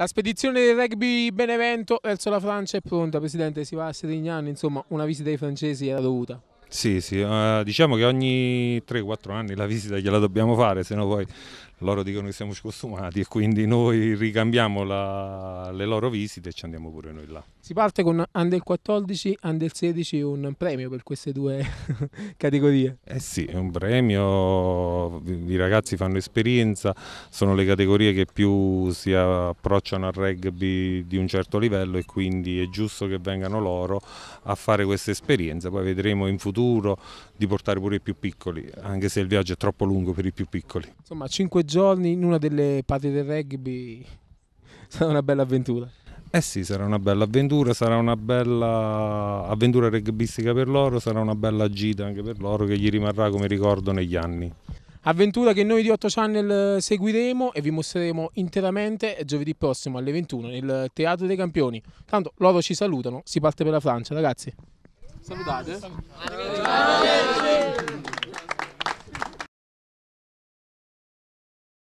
La spedizione del rugby Benevento verso la Francia è pronta, Presidente, si va a Serignano, insomma una visita ai francesi era dovuta. Sì, sì, uh, diciamo che ogni 3-4 anni la visita gliela dobbiamo fare, se no poi loro dicono che siamo scostumati e quindi noi ricambiamo la, le loro visite e ci andiamo pure noi là. Si parte con Under 14, Under 16, un premio per queste due categorie. Eh sì, è un premio, i ragazzi fanno esperienza, sono le categorie che più si approcciano al rugby di un certo livello e quindi è giusto che vengano loro a fare questa esperienza, poi vedremo in futuro futuro di portare pure i più piccoli, anche se il viaggio è troppo lungo per i più piccoli. Insomma, cinque giorni in una delle patrie del rugby sarà una bella avventura. Eh sì, sarà una bella avventura, sarà una bella avventura rugbistica per loro, sarà una bella gita anche per loro che gli rimarrà come ricordo negli anni. Avventura che noi di 8 Channel eh, seguiremo e vi mostreremo interamente giovedì prossimo alle 21 nel Teatro dei Campioni. Tanto loro ci salutano, si parte per la Francia ragazzi. സംവിധായത്